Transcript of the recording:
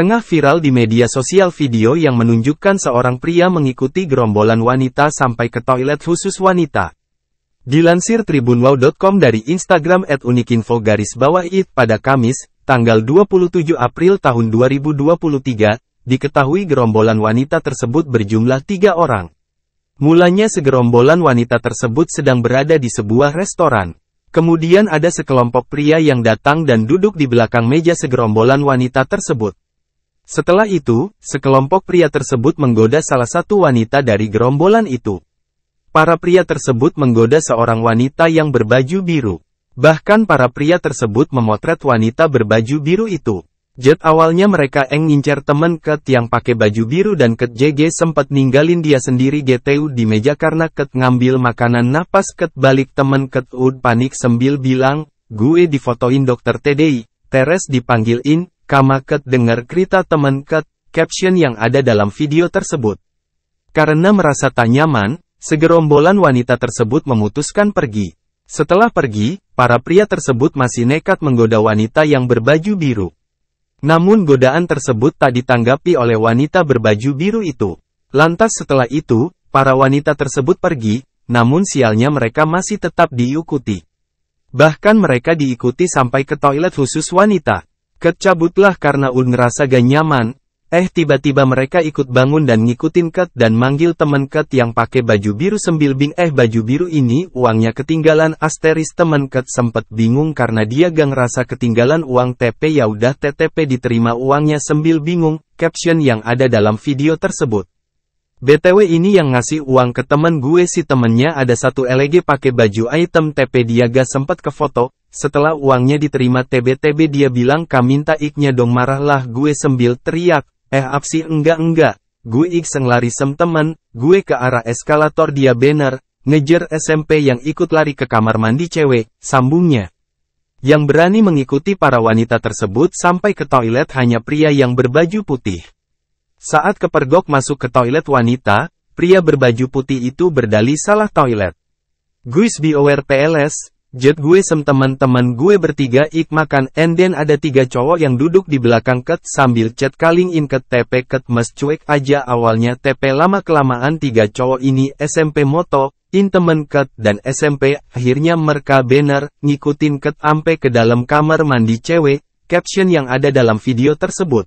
Tengah viral di media sosial video yang menunjukkan seorang pria mengikuti gerombolan wanita sampai ke toilet khusus wanita. Dilansir tribunwow.com dari Instagram at unikinfo garis bawah it pada Kamis, tanggal 27 April tahun 2023, diketahui gerombolan wanita tersebut berjumlah tiga orang. Mulanya segerombolan wanita tersebut sedang berada di sebuah restoran. Kemudian ada sekelompok pria yang datang dan duduk di belakang meja segerombolan wanita tersebut. Setelah itu, sekelompok pria tersebut menggoda salah satu wanita dari gerombolan itu. Para pria tersebut menggoda seorang wanita yang berbaju biru. Bahkan para pria tersebut memotret wanita berbaju biru itu. Jet awalnya mereka eng ngincer temen Ket yang pakai baju biru dan Ket JG sempat ninggalin dia sendiri GTU di meja karena Ket ngambil makanan napas Ket balik temen Ket Ud panik sambil bilang, gue difotoin dokter TDI, Teres dipanggilin. Kamaket dengar cerita teman Ket, caption yang ada dalam video tersebut. Karena merasa tak nyaman, segerombolan wanita tersebut memutuskan pergi. Setelah pergi, para pria tersebut masih nekat menggoda wanita yang berbaju biru. Namun godaan tersebut tak ditanggapi oleh wanita berbaju biru itu. Lantas setelah itu, para wanita tersebut pergi, namun sialnya mereka masih tetap diikuti. Bahkan mereka diikuti sampai ke toilet khusus wanita. Kecabutlah karena Un ngerasa gak nyaman, eh tiba-tiba mereka ikut bangun dan ngikutin Ket dan manggil temen Ket yang pakai baju biru sembil bing eh baju biru ini uangnya ketinggalan asteris temen Ket sempet bingung karena dia gang rasa ketinggalan uang TP ya udah TTP diterima uangnya sembil bingung, caption yang ada dalam video tersebut. BTW ini yang ngasih uang ke temen gue si temennya ada satu LG pakai baju item TP dia gak sempet ke foto, setelah uangnya diterima TBTB dia bilang ka minta iknya dong marahlah gue sambil teriak, eh apsi enggak-enggak, gue ik seng lari sem temen, gue ke arah eskalator dia banner, ngejer SMP yang ikut lari ke kamar mandi cewek, sambungnya. Yang berani mengikuti para wanita tersebut sampai ke toilet hanya pria yang berbaju putih. Saat kepergok masuk ke toilet wanita, pria berbaju putih itu berdali salah toilet. Guis be aware PLS, Jet gue sem teman-teman gue bertiga ik makan and then ada tiga cowok yang duduk di belakang ket sambil chat kaling in ket tepe ket mes cuek aja awalnya tepe lama-kelamaan tiga cowok ini SMP moto, in temen ket dan SMP akhirnya mereka bener, ngikutin ket ampe ke dalam kamar mandi cewek, caption yang ada dalam video tersebut.